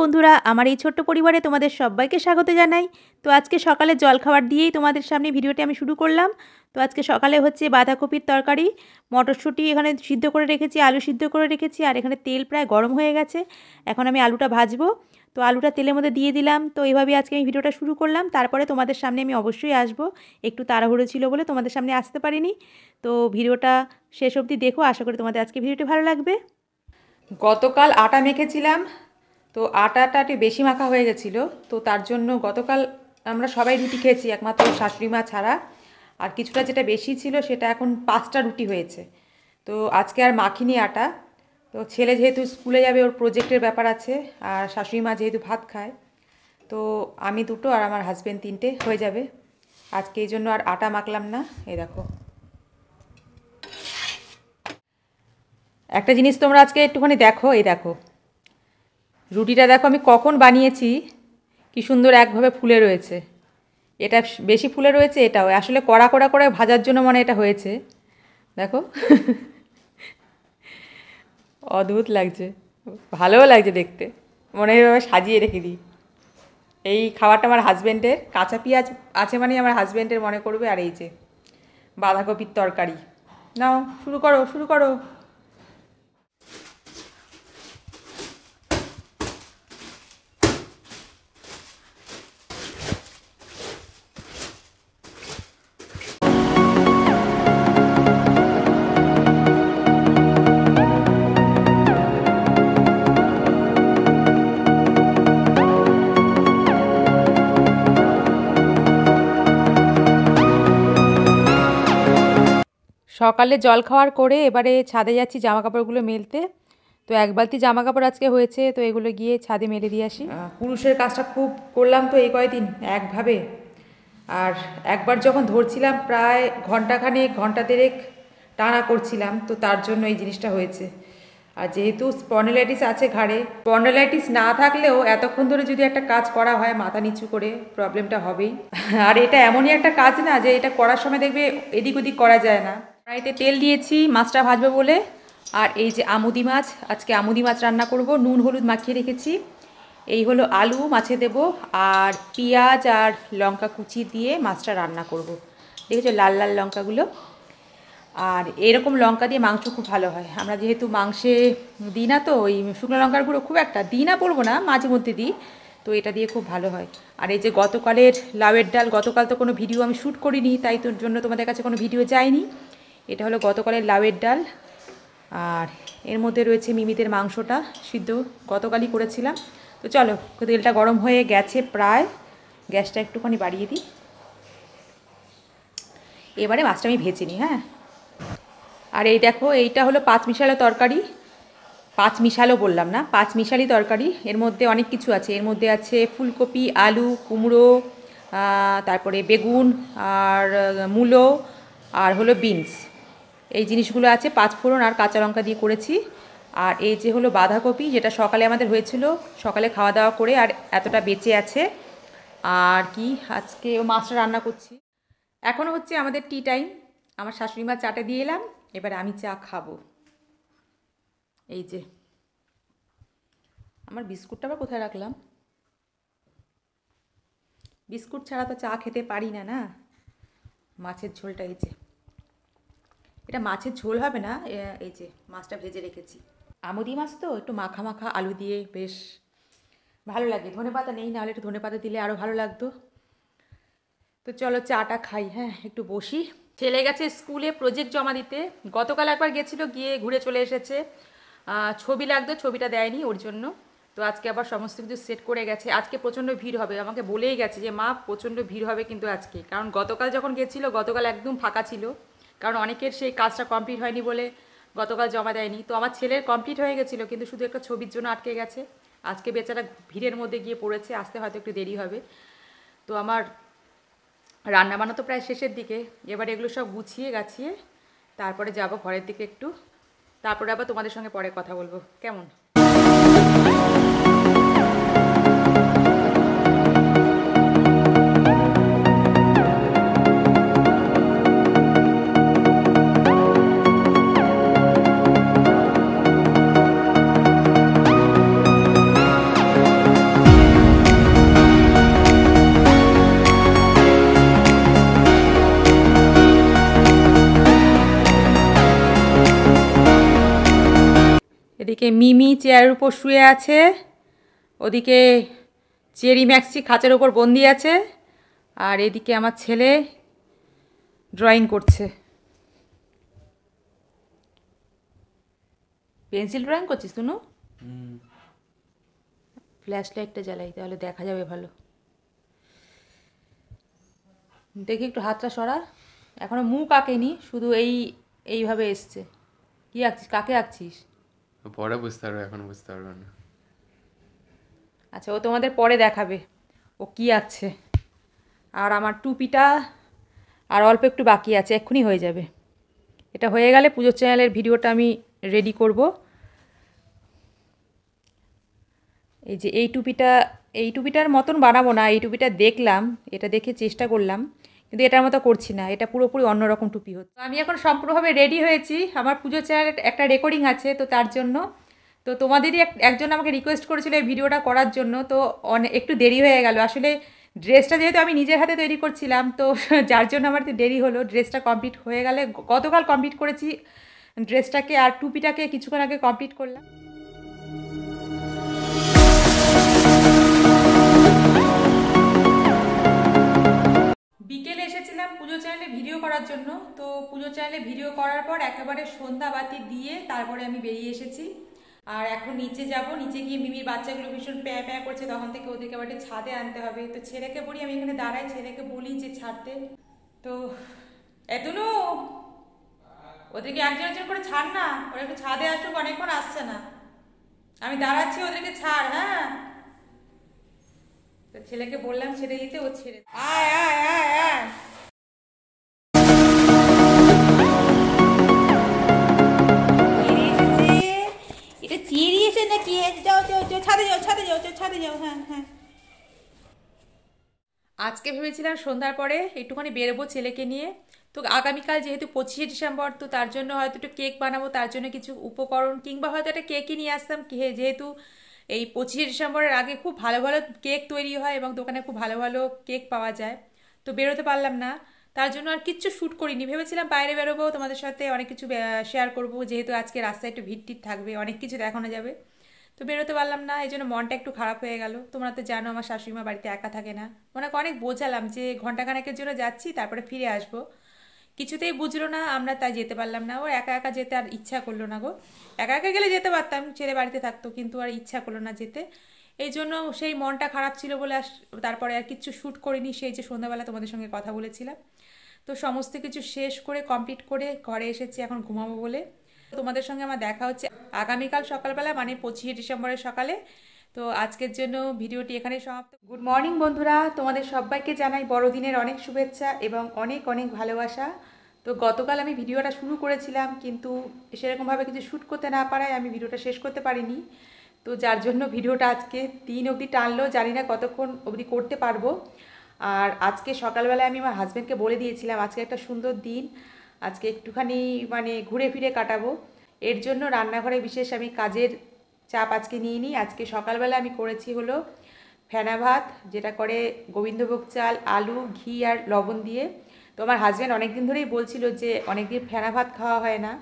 বন্ধুরা আমার এই ছোট্ট পরিবারে তোমাদের সবাইকে স্বাগত জানাই তো আজকে সকালে জলখাবার দিয়েই তোমাদের সামনে ভিডিওটি আমি শুরু করলাম তো আজকে সকালে হচ্ছে বাঁধাকপির তরকারি মটরশুঁটি এখানে সিদ্ধ করে রেখেছি আলু সিদ্ধ করে রেখেছি আর এখানে তেল প্রায় গরম হয়ে গেছে এখন আমি আলুটা ভাজবো তো আলুটা তেলের মধ্যে দিয়ে দিলাম তো এইভাবেই আজকে আমি ভিডিওটা শুরু করলাম তারপরে তোমাদের সামনে আমি অবশ্যই আসব একটু তাড়াহুড়ো ছিল বলে তোমাদের সামনে আসতে পারিনি তো ভিডিওটা শেষ অবধি দেখো আশা করি তোমাদের আজকে ভিডিওটি ভালো লাগবে গতকাল আটা মেখেছিলাম তো আটাটা একটু বেশি মাখা হয়ে গেছিলো তো তার জন্য গতকাল আমরা সবাই রুটি খেয়েছি একমাত্র শাশুড়ি মা ছাড়া আর কিছুটা যেটা বেশি ছিল সেটা এখন পাঁচটা রুটি হয়েছে তো আজকে আর মাখিনি আটা তো ছেলে যেহেতু স্কুলে যাবে ওর প্রজেক্টের ব্যাপার আছে আর শাশুড়ি মা যেহেতু ভাত খায় তো আমি দুটো আর আমার হাজব্যান্ড তিনটে হয়ে যাবে আজকে এই জন্য আর আটা মাখলাম না এই দেখো একটা জিনিস তোমরা আজকে একটুখানি দেখো এই দেখো রুটিটা দেখো আমি কখন বানিয়েছি কি সুন্দর একভাবে ফুলে রয়েছে এটা বেশি ফুলে রয়েছে এটাও আসলে কড়া কড়া করে ভাজার জন্য মানে এটা হয়েছে দেখো অদ্ভুত লাগছে ভালোও লাগছে দেখতে মনে হয় সাজিয়ে রেখে দিই এই খাবারটা আমার হাজব্যান্ডের কাঁচা পেঁয়াজ আছে মানে আমার হাজব্যান্ডের মনে করবে আর এই যে বাঁধাকপির তরকারি নাও শুরু করো শুরু করো সকালে জল খাওয়ার করে এবারে ছাদে যাচ্ছি জামা কাপড়গুলো মেলতে তো এক বালতি জামা কাপড় আজকে হয়েছে তো এগুলো গিয়ে ছাদে মেলে দিয়ে আসি পুরুষের কাজটা খুব করলাম তো এই কয়েকদিন একভাবে আর একবার যখন ধরছিলাম প্রায় ঘন্টাখানেক ঘন্টা দেড়েক টানা করছিলাম তো তার জন্য এই জিনিসটা হয়েছে আর যেহেতু স্পন্ডেলাইটিস আছে ঘাড়ে স্পন্ডেলাইটিস না থাকলেও এতক্ষণ ধরে যদি একটা কাজ করা হয় মাথা নিচু করে প্রবলেমটা হবেই আর এটা এমনই একটা কাজ না যে এটা করার সময় দেখবে এদিক ওদিক করা যায় না কড়াইতে তেল দিয়েছি মাছটা ভাজবো বলে আর এই যে আমুদি মাছ আজকে আমুদি মাছ রান্না করব নুন হলুদ মাখিয়ে রেখেছি এই হলো আলু মাছে দেব আর পেঁয়াজ আর লঙ্কা কুচি দিয়ে মাছটা রান্না করব। দেখেছো লাল লাল লঙ্কাগুলো আর এরকম লঙ্কা দিয়ে মাংস খুব ভালো হয় আমরা যেহেতু মাংসে দিই না তো ওই শুকনো লঙ্কার গুঁড়ো খুব একটা দিই না পড়বো না মাঝে মধ্যে দিই তো এটা দিয়ে খুব ভালো হয় আর এই যে গতকালের লাউয়ের ডাল গতকাল তো কোনো ভিডিও আমি শ্যুট করিনি তাই তোর জন্য তোমাদের কাছে কোনো ভিডিও যায়নি এটা হলো গতকালের লাউয়ের ডাল আর এর মধ্যে রয়েছে মিমিতের মাংসটা সিদ্ধ গতকালই করেছিলাম তো চলো তেলটা গরম হয়ে গেছে প্রায় গ্যাসটা একটুখানি বাড়িয়ে দিই এবারে মাছটা আমি ভেজে নিই হ্যাঁ আর এই দেখো এইটা হলো পাঁচ মিশালো তরকারি পাঁচ মিশালো বললাম না পাঁচ মিশালি তরকারি এর মধ্যে অনেক কিছু আছে এর মধ্যে আছে ফুলকপি আলু কুমড়ো তারপরে বেগুন আর মূলো আর হলো বিনস এই জিনিসগুলো আছে পাঁচফোড়ন আর কাঁচা লঙ্কা দিয়ে করেছি আর এই যে হলো বাঁধাকপি যেটা সকালে আমাদের হয়েছিল সকালে খাওয়া দাওয়া করে আর এতটা বেঁচে আছে আর কি আজকে মাছটা রান্না করছি এখন হচ্ছে আমাদের টি টাইম আমার শাশুড়ি মা চাটা দিয়ে এলাম এবার আমি চা খাবো এই যে আমার বিস্কুটটা আবার কোথায় রাখলাম বিস্কুট ছাড়া তো চা খেতে পারি না না মাছের ঝোলটা এই যে এটা মাছের ঝোল হবে না এই যে মাছটা ভেজে রেখেছি আমুদি মাছ তো একটু মাখা মাখা আলু দিয়ে বেশ ভালো লাগে ধনে পাতা নেই নাহলে একটু ধনে পাতা দিলে আরও ভালো লাগতো তো চলো চাটা খাই হ্যাঁ একটু বসি ছেলে গেছে স্কুলে প্রজেক্ট জমা দিতে গতকাল একবার গেছিলো গিয়ে ঘুরে চলে এসেছে ছবি লাগতো ছবিটা দেয়নি ওর জন্য তো আজকে আবার সমস্ত কিছু সেট করে গেছে আজকে প্রচণ্ড ভিড় হবে আমাকে বলেই গেছে যে মা প্রচণ্ড ভিড় হবে কিন্তু আজকে কারণ গতকাল যখন গেছিলো গতকাল একদম ফাঁকা ছিল কারণ অনেকের সেই কাজটা কমপ্লিট হয়নি বলে গতকাল জমা দেয়নি তো আমার ছেলের কমপ্লিট হয়ে গেছিলো কিন্তু শুধু একটা ছবির জন্য আটকে গেছে আজকে বেচারা ভিড়ের মধ্যে গিয়ে পড়েছে আসতে হয়তো একটু দেরি হবে তো আমার রান্না তো প্রায় শেষের দিকে এবার এগুলো সব গুছিয়ে গাছিয়ে তারপরে যাব ঘরের দিকে একটু তারপরে আবার তোমাদের সঙ্গে পরে কথা বলবো কেমন মিমি চেয়ারের উপর শুয়ে আছে ওদিকে চেরি ম্যাক্সি খাঁচের ওপর বন্দি আছে আর এদিকে আমার ছেলে ড্রয়িং করছে পেন্সিল ড্রয়িং করছিস শুনো ফ্ল্যাশ লাইটটা জ্বালাই তাহলে দেখা যাবে ভালো দেখি একটু হাতটা সরা এখনও মুখ আঁকেনি শুধু এই এইভাবে এসছে কী আঁকছিস কাকে আঁকছিস পরে বুঝতে পারবে এখন বুঝতে পারবে না আচ্ছা ও তোমাদের পরে দেখাবে ও কি আছে আর আমার টুপিটা আর অল্প একটু বাকি আছে এক্ষুনি হয়ে যাবে এটা হয়ে গেলে পুজোর চ্যানেলের ভিডিওটা আমি রেডি করব এই যে এই টুপিটা এই টুপিটার মতন বানাবো না এই টুপিটা দেখলাম এটা দেখে চেষ্টা করলাম কিন্তু এটার মতো করছি না এটা পুরোপুরি অন্যরকম টুপি হচ্ছে আমি এখন সম্পূর্ণভাবে রেডি হয়েছি আমার পুজো চেয়ার একটা রেকর্ডিং আছে তো তার জন্য তো তোমাদেরই একজন আমাকে রিকোয়েস্ট করেছিল এই ভিডিওটা করার জন্য তো অনেক একটু দেরি হয়ে গেল আসলে ড্রেসটা যেহেতু আমি নিজের হাতে তৈরি করছিলাম তো যার জন্য আমার একটু দেরি হলো ড্রেসটা কমপ্লিট হয়ে গেলে গতকাল কমপ্লিট করেছি ড্রেসটাকে আর টুপিটাকে কিছুক্ষণ আগে কমপ্লিট করলাম বিকেলে এসেছিলাম পুজো চ্যানেলে ভিডিও করার জন্য তো পুজো চ্যানেলে ভিডিও করার পর একেবারে সন্ধ্যাবাতি দিয়ে তারপরে আমি বেরিয়ে এসেছি আর এখন নিচে যাব নিচে গিয়ে মিমির বাচ্চাগুলো ভীষণ প্যাঁ প্যাঁ করছে তখন থেকে ওদেরকে আবার ছাদে আনতে হবে তো ছেলেকে বলি আমি এখানে দাঁড়াই ছেলেকে বলি যে ছাড়তে তো এতনু ওদেরকে একজন একজন করে ছাড় না ওরা একটু ছাদে আসুক অনেকক্ষণ আসছে না আমি দাঁড়াচ্ছি ওদেরকে ছাড় হ্যাঁ তো ছেলেকে বললাম ছেড়ে দিতে ও ছেড়ে আয় আয় আয় আয় এটা যাও যাও ছাদে যাও ছাদে যাও হ্যাঁ হ্যাঁ আজকে ভেবেছিলাম সন্ধ্যার পরে একটুখানি বেরোবো ছেলেকে নিয়ে তো আগামীকাল যেহেতু পঁচিশে ডিসেম্বর তো তার জন্য হয়তো একটু কেক বানাবো তার জন্য কিছু উপকরণ কিংবা হয়তো একটা কেকই নিয়ে আসতাম যেহেতু এই পঁচিশে ডিসেম্বরের আগে খুব ভালো ভালো কেক তৈরি হয় এবং দোকানে খুব ভালো ভালো কেক পাওয়া যায় তো বেরোতে পারলাম না তার জন্য আর কিচ্ছু শ্যুট করিনি ভেবেছিলাম বাইরে বেরোবো তোমাদের সাথে অনেক কিছু শেয়ার করবো যেহেতু আজকে রাস্তায় একটু ভিড় থাকবে অনেক কিছু দেখানো যাবে তো বেরোতে পারলাম না এই জন্য মনটা একটু খারাপ হয়ে গেল তোমরা তো জানো আমার শাশুড়িমা বাড়িতে একা থাকে না ওনাকে অনেক বোঝালাম যে ঘন্টাখানেকের জন্য যাচ্ছি তারপরে ফিরে আসবো কিছুতেই বুঝলো না আমরা তাই যেতে পারলাম না ও একা একা যেতে আর ইচ্ছা করলো না গো একা একা গেলে যেতে পারতাম ছেলে বাড়িতে থাকতো কিন্তু আর ইচ্ছা করলো না যেতে এই জন্য সেই মনটা খারাপ ছিল বলে তারপরে আর কিচ্ছু শ্যুট করিনি সেই যে সন্ধ্যাবেলা তোমাদের সঙ্গে কথা বলেছিলাম তো সমস্ত কিছু শেষ করে কমপ্লিট করে ঘরে এসেছি এখন ঘুমাবো বলে তোমাদের সঙ্গে আমার দেখা হচ্ছে আগামীকাল সকালবেলা মানে পঁচিশে ডিসেম্বরের সকালে তো আজকের জন্য ভিডিওটি এখানে সমাপ্ত গুড মর্নিং বন্ধুরা তোমাদের সবাইকে জানাই বড়দিনের অনেক শুভেচ্ছা এবং অনেক অনেক ভালোবাসা তো গতকাল আমি ভিডিওটা শুরু করেছিলাম কিন্তু সেরকমভাবে কিছু শ্যুট করতে না পারায় আমি ভিডিওটা শেষ করতে পারিনি তো যার জন্য ভিডিওটা আজকে তিন অবধি টানলো জানি না কতক্ষণ অবধি করতে পারবো আর আজকে সকালবেলায় আমি আমার হাজব্যান্ডকে বলে দিয়েছিলাম আজকে একটা সুন্দর দিন আজকে একটুখানি মানে ঘুরে ফিরে কাটাবো এর জন্য রান্নাঘরে বিশেষ আমি কাজের চাপ আজকে নিয়ে নিই আজকে সকালবেলা আমি করেছি হলো ফেনা ভাত যেটা করে গোবিন্দভোগ চাল আলু ঘি আর লবণ দিয়ে তো আমার হাজব্যান্ড অনেক দিন ধরেই বলছিল যে অনেক দিন ফেনা ভাত খাওয়া হয় না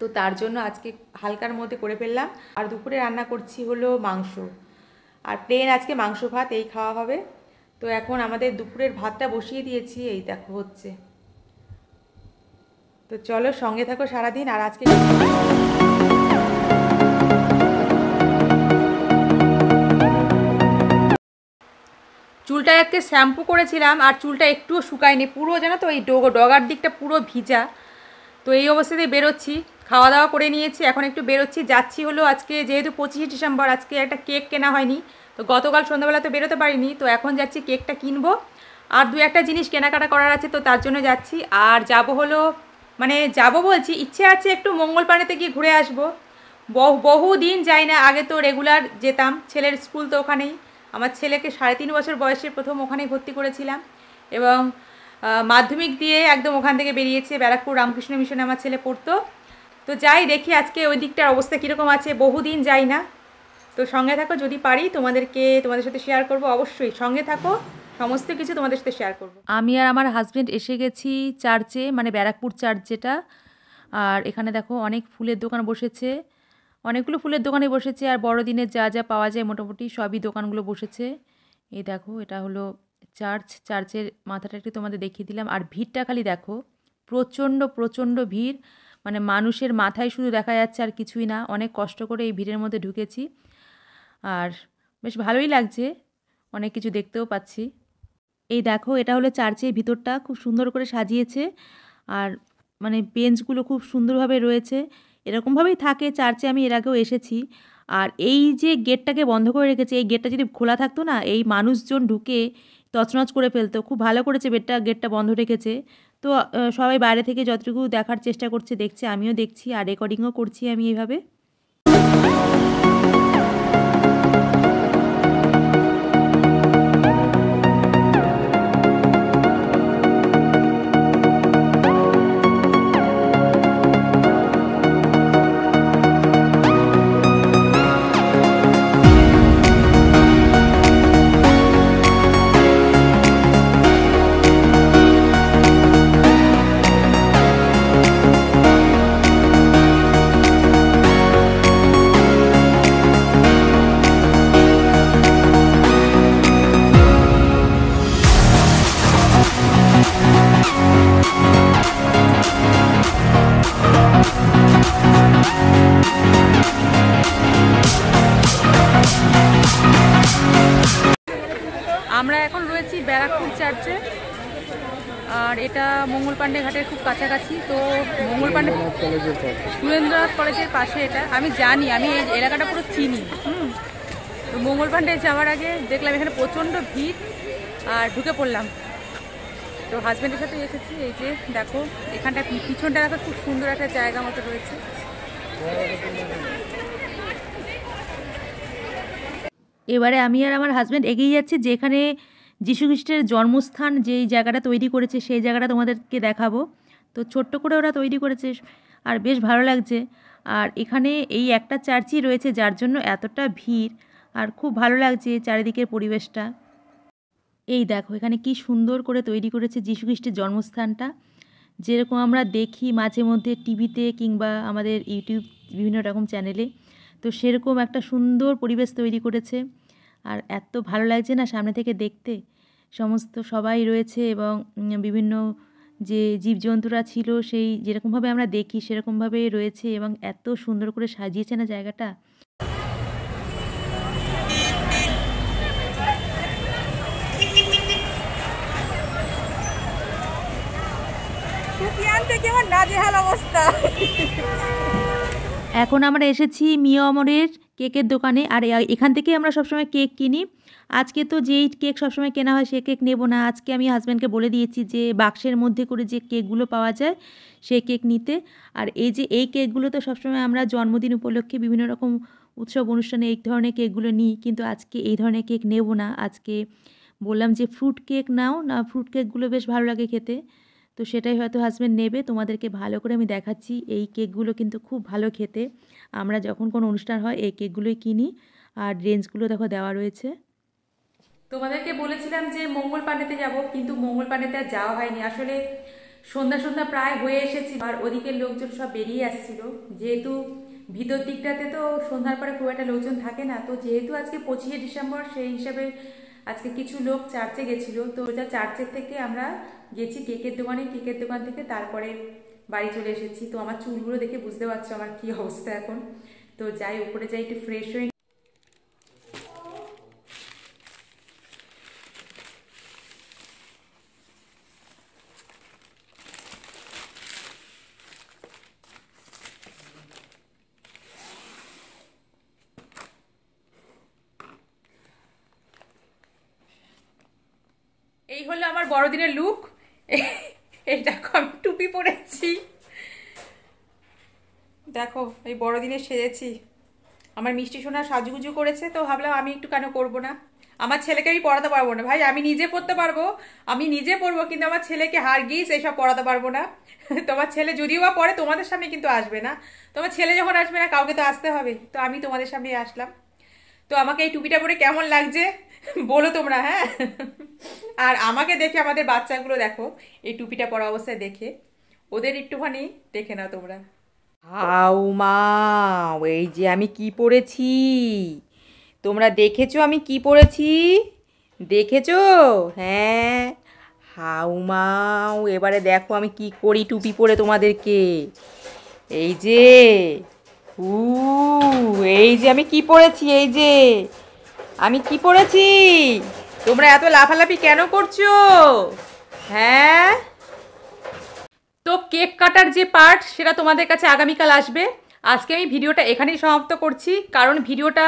তো তার জন্য আজকে হালকার মধ্যে করে ফেললাম আর দুপুরে রান্না করছি হলো মাংস আর প্লেন আজকে মাংস ভাত এই খাওয়া হবে তো এখন আমাদের দুপুরের ভাতটা বসিয়ে দিয়েছি এই দেখো হচ্ছে তো চলো সঙ্গে থাকো সারাদিন আর আজকে চুলটা একটা শ্যাম্পু করেছিলাম আর চুলটা একটুও শুকায়নি পুরো জানো তো এই ডগ ডগার দিকটা পুরো ভিজা তো এই অবস্থাতে বেরোচ্ছি খাওয়া দাওয়া করে নিয়েছি এখন একটু বেরোচ্ছি যাচ্ছি হলো আজকে যেহেতু পঁচিশে ডিসেম্বর আজকে একটা কেক কেনা হয়নি তো গতকাল সন্ধ্যাবেলা তো বেরোতে পারিনি তো এখন যাচ্ছি কেকটা কিনবো আর দু একটা জিনিস কেনাকাটা করার আছে তো তার জন্য যাচ্ছি আর যাব হলো মানে যাব বলছি ইচ্ছে আছে একটু মঙ্গলপাড়াতে গিয়ে ঘুরে আসবো বহু দিন যাই না আগে তো রেগুলার যেতাম ছেলের স্কুল তো ওখানেই আমার ছেলেকে সাড়ে তিন বছর বয়সে প্রথম ওখানেই ভর্তি করেছিলাম এবং মাধ্যমিক দিয়ে একদম ওখান থেকে বেরিয়েছে ব্যারাকপুর রামকৃষ্ণ মিশনে আমার ছেলে পড়তো তো যাই দেখি আজকে ওই দিকটার অবস্থা কীরকম আছে বহুদিন যাই না তো সঙ্গে থাকো যদি পারি তোমাদেরকে তোমাদের সাথে শেয়ার করব অবশ্যই সঙ্গে থাকো সমস্ত কিছু তোমাদের সাথে শেয়ার করব আমি আর আমার হাজব্যান্ড এসে গেছি চার্চে মানে ব্যারাকপুর চার্চ যেটা আর এখানে দেখো অনেক ফুলের দোকান বসেছে অনেকগুলো ফুলের দোকানে বসেছে আর বড়দিনে যা যা পাওয়া যায় মোটামুটি সবই দোকানগুলো বসেছে এই দেখো এটা হলো চার্চ চার্চের মাথাটা একটু তোমাদের দেখিয়ে দিলাম আর ভিড়টা খালি দেখো প্রচণ্ড প্রচণ্ড ভিড় মানে মানুষের মাথায় শুধু দেখা যাচ্ছে আর কিছুই না অনেক কষ্ট করে এই ভিড়ের মধ্যে ঢুকেছি আর বেশ ভালোই লাগছে অনেক কিছু দেখতেও পাচ্ছি এই দেখো এটা হলো চার্চের ভিতরটা খুব সুন্দর করে সাজিয়েছে আর মানে বেঞ্চগুলো খুব সুন্দরভাবে রয়েছে এরকমভাবেই থাকে চার্চে আমি এর আগেও এসেছি আর এই যে গেটটাকে বন্ধ করে রেখেছে এই গেটটা যদি খোলা থাকতো না এই মানুষজন ঢুকে তছনছ করে ফেলতো খুব ভালো করেছে বেটটা গেটটা বন্ধ রেখেছে তো সবাই বাইরে থেকে যতটুকু দেখার চেষ্টা করছে দেখছে আমিও দেখছি আর রেকর্ডিংও করছি আমি এইভাবে আমরা এখন রয়েছি ব্যারাকপুর চার্চে আর এটা মঙ্গল পাণ্ডে ঘাটের খুব কাছাকাছি তো মঙ্গল পাণ্ডে সুরেন্দ্রনাথ কলেজের পাশে এটা আমি জানি আমি এই এলাকাটা পুরো চিনি হুম তো মঙ্গল পাণ্ডে যাওয়ার আগে দেখলাম এখানে প্রচণ্ড ভিড় আর ঢুকে পড়লাম তো হাজব্যান্ডের সাথে এসেছি এই যে দেখো এখানটা পিছনটা দেখো খুব সুন্দর একটা জায়গা মতো রয়েছে এবারে আমি আর আমার হাজব্যান্ড এগিয়ে যাচ্ছি যেখানে খ্রিস্টের জন্মস্থান যেই জায়গাটা তৈরি করেছে সেই জায়গাটা তোমাদেরকে দেখাবো তো ছোট্ট করে ওরা তৈরি করেছে আর বেশ ভালো লাগছে আর এখানে এই একটা চার্চই রয়েছে যার জন্য এতটা ভিড় আর খুব ভালো লাগছে চারিদিকের পরিবেশটা এই দেখো এখানে কি সুন্দর করে তৈরি করেছে খ্রিস্টের জন্মস্থানটা যেরকম আমরা দেখি মাঝে মধ্যে টিভিতে কিংবা আমাদের ইউটিউব বিভিন্ন রকম চ্যানেলে তো সেরকম একটা সুন্দর পরিবেশ তৈরি করেছে আর এত ভালো লাগছে না সামনে থেকে দেখতে সমস্ত সবাই রয়েছে এবং বিভিন্ন যে জীবজন্তুরা ছিল সেই যেরকমভাবে আমরা দেখি সেরকমভাবে রয়েছে এবং এত সুন্দর করে সাজিয়েছে না জায়গাটা এখন আমরা এসেছি মিয়া অমরের কেকের দোকানে আর এখান থেকে আমরা সবসময় কেক কিনি আজকে তো যেই কেক সবসময় কেনা হয় সে কেক নেব না আজকে আমি হাজব্যান্ডকে বলে দিয়েছি যে বাক্সের মধ্যে করে যে কেকগুলো পাওয়া যায় সে কেক নিতে আর এই যে এই কেকগুলো তো সবসময় আমরা জন্মদিন উপলক্ষে বিভিন্ন রকম উৎসব অনুষ্ঠানে এই ধরনের কেকগুলো নিই কিন্তু আজকে এই ধরনের কেক নেব না আজকে বললাম যে ফ্রুট কেক নাও না ফ্রুট কেকগুলো বেশ ভালো লাগে খেতে তো সেটাই হয়তো হাজব্যান্ড নেবে তোমাদেরকে ভালো করে আমি দেখাচ্ছি এই কেকগুলো কিন্তু খুব ভালো খেতে আমরা যখন কোনো অনুষ্ঠান হয় এই কেকগুলোই কিনি আর রেঞ্জগুলো দেখো দেওয়া রয়েছে তোমাদেরকে বলেছিলাম যে মঙ্গল পাণ্ডেতে যাব কিন্তু মঙ্গল পাণ্ডেতে আর যাওয়া হয়নি আসলে সন্ধ্যা সন্ধ্যা প্রায় হয়ে এসেছি আর ওদিকের লোকজন সব বেরিয়ে আসছিল যেহেতু ভিতর দিকটাতে তো সন্ধ্যার পরে খুব একটা লোকজন থাকে না তো যেহেতু আজকে পঁচিশে ডিসেম্বর সেই হিসাবে আজকে কিছু লোক চার্চে গেছিল তো যা চার্চের থেকে আমরা গেছি কেকের দোকানে কেকের দোকান থেকে তারপরে বাড়ি চলে এসেছি তো আমার চুলগুলো দেখে বুঝতে পারছো আমার কি অবস্থা এখন তো যাই উপরে যাই একটু ফ্রেশ হয়ে এই হলো আমার বড়দিনের লুক এই দেখো আমি টুপি পরেছি দেখো এই বড়দিনে সেজেছি আমার মিষ্টি সোনা সাজুগুজু করেছে তো ভাবলাম আমি একটু কেন করব না আমার ছেলেকে আমি পড়াতে পারবো না ভাই আমি নিজে পড়তে পারবো আমি নিজে পড়বো কিন্তু আমার ছেলেকে হারগিস এইসব পড়াতে পারবো না তোমার ছেলে যদিও বা পড়ে তোমাদের সামনে কিন্তু আসবে না তোমার ছেলে যখন আসবে না কাউকে তো আসতে হবে তো আমি তোমাদের সামনে আসলাম তো আমাকে এই টুপিটা পরে কেমন লাগছে বলো তোমরা হ্যাঁ আর আমাকে দেখে আমাদের বাচ্চাগুলো দেখো এই টুপিটা পরা অবস্থায় দেখে ওদের একটুখানি দেখে নাও তোমরা হাউ মা এই যে আমি কি পড়েছি তোমরা দেখেছো আমি কি পড়েছি দেখেছো হ্যাঁ হাউ মাও এবারে দেখো আমি কি করি টুপি পরে তোমাদেরকে এই যে হু এই যে আমি কি পড়েছি এই যে আমি কি পড়েছি তোমরা এত লাফালাফি কেন করছো হ্যাঁ তো কেক কাটার যে পার্ট সেটা তোমাদের কাছে আগামীকাল আসবে আজকে আমি ভিডিওটা এখানেই সমাপ্ত করছি কারণ ভিডিওটা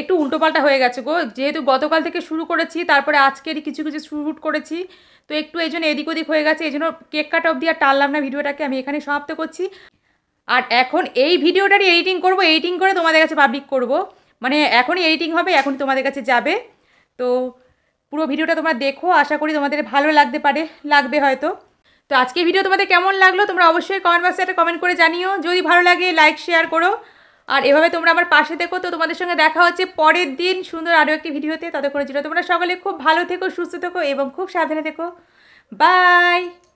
একটু উল্টোপাল্টা হয়ে গেছে গো যেহেতু গতকাল থেকে শুরু করেছি তারপরে আজকেরই কিছু কিছু শুট করেছি তো একটু এই জন্য এদিক ওদিক হয়ে গেছে এই জন্য কেক কাট অবধি আর টানলাম না ভিডিওটাকে আমি এখানে সমাপ্ত করছি আর এখন এই ভিডিওটারই এডিটিং করব এডিটিং করে তোমাদের কাছে পাবলিক করব মানে এখনই এডিটিং হবে এখন তোমাদের কাছে যাবে তো পুরো ভিডিওটা তোমরা দেখো আশা করি তোমাদের ভালো লাগতে পারে লাগবে হয়তো তো আজকে ভিডিও তোমাদের কেমন লাগলো তোমরা অবশ্যই কমেন্ট বক্সে একটা কমেন্ট করে জানিও যদি ভালো লাগে লাইক শেয়ার করো আর এভাবে তোমরা আমার পাশে দেখো তো তোমাদের সঙ্গে দেখা হচ্ছে পরের দিন সুন্দর আরও একটি ভিডিওতে করে জন্য তোমরা সকলে খুব ভালো থেকো সুস্থ থেকো এবং খুব সাবধানে থেকো বাই